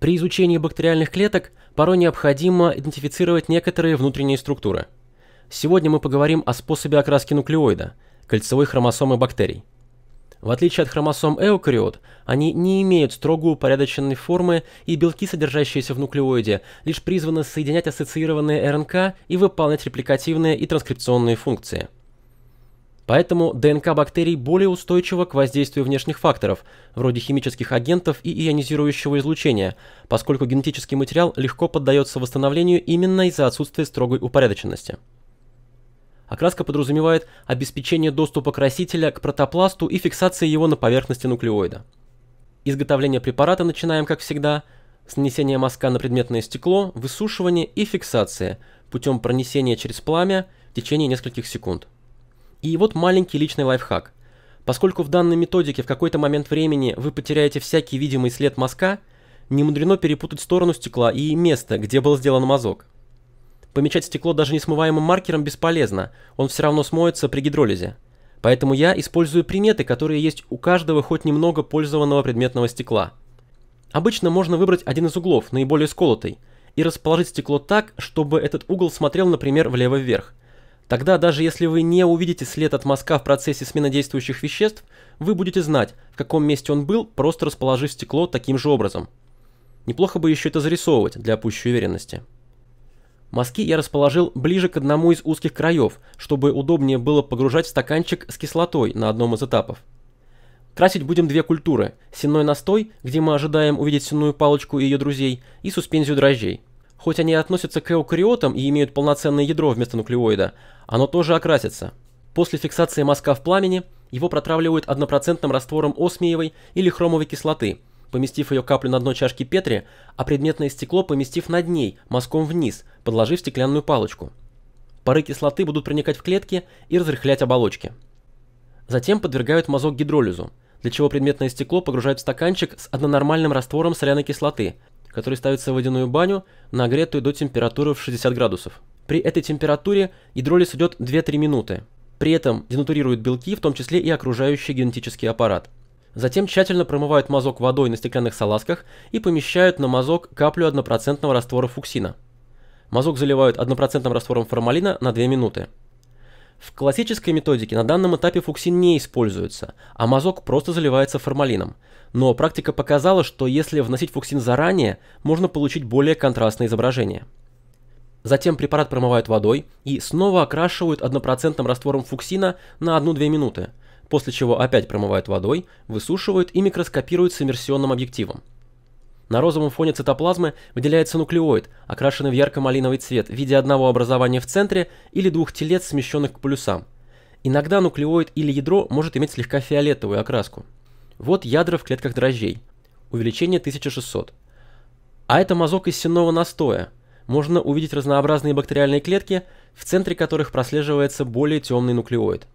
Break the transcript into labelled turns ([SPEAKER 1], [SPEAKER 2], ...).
[SPEAKER 1] При изучении бактериальных клеток порой необходимо идентифицировать некоторые внутренние структуры. Сегодня мы поговорим о способе окраски нуклеоида – кольцевой хромосомы бактерий. В отличие от хромосом эукариот, они не имеют строгую, упорядоченной формы, и белки, содержащиеся в нуклеоиде, лишь призваны соединять ассоциированные РНК и выполнять репликативные и транскрипционные функции – Поэтому ДНК бактерий более устойчива к воздействию внешних факторов, вроде химических агентов и ионизирующего излучения, поскольку генетический материал легко поддается восстановлению именно из-за отсутствия строгой упорядоченности. Окраска подразумевает обеспечение доступа красителя к протопласту и фиксации его на поверхности нуклеоида. Изготовление препарата начинаем, как всегда, с нанесения мазка на предметное стекло, высушивания и фиксации путем пронесения через пламя в течение нескольких секунд. И вот маленький личный лайфхак. Поскольку в данной методике в какой-то момент времени вы потеряете всякий видимый след мазка, не мудрено перепутать сторону стекла и место, где был сделан мазок. Помечать стекло даже несмываемым маркером бесполезно, он все равно смоется при гидролизе. Поэтому я использую приметы, которые есть у каждого хоть немного пользованного предметного стекла. Обычно можно выбрать один из углов, наиболее сколотый, и расположить стекло так, чтобы этот угол смотрел, например, влево-вверх. Тогда даже если вы не увидите след от мазка в процессе смены действующих веществ, вы будете знать, в каком месте он был, просто расположив стекло таким же образом. Неплохо бы еще это зарисовывать для пущей уверенности. Мазки я расположил ближе к одному из узких краев, чтобы удобнее было погружать стаканчик с кислотой на одном из этапов. Красить будем две культуры – сенной настой, где мы ожидаем увидеть сенную палочку и ее друзей, и суспензию дрожжей – Хоть они относятся к эукариотам и имеют полноценное ядро вместо нуклеоида, оно тоже окрасится. После фиксации мазка в пламени его протравливают однопроцентным раствором осмиевой или хромовой кислоты, поместив ее каплю на дно чашки Петри, а предметное стекло поместив над ней, мазком вниз, подложив стеклянную палочку. Пары кислоты будут проникать в клетки и разрыхлять оболочки. Затем подвергают мазок гидролизу, для чего предметное стекло погружают в стаканчик с однонормальным раствором соляной кислоты, который ставится в водяную баню, нагретую до температуры в 60 градусов. При этой температуре гидролиз идет 2-3 минуты. При этом денатурируют белки, в том числе и окружающий генетический аппарат. Затем тщательно промывают мазок водой на стеклянных салазках и помещают на мазок каплю 1% раствора фуксина. Мазок заливают 1% раствором формалина на 2 минуты. В классической методике на данном этапе фуксин не используется, а мазок просто заливается формалином. Но практика показала, что если вносить фуксин заранее, можно получить более контрастное изображение. Затем препарат промывают водой и снова окрашивают однопроцентным раствором фуксина на 1-2 минуты, после чего опять промывают водой, высушивают и микроскопируют с иммерсионным объективом. На розовом фоне цитоплазмы выделяется нуклеоид, окрашенный в ярко-малиновый цвет в виде одного образования в центре или двух телец, смещенных к полюсам. Иногда нуклеоид или ядро может иметь слегка фиолетовую окраску. Вот ядра в клетках дрожжей. Увеличение 1600. А это мазок из сенного настоя. Можно увидеть разнообразные бактериальные клетки, в центре которых прослеживается более темный нуклеоид.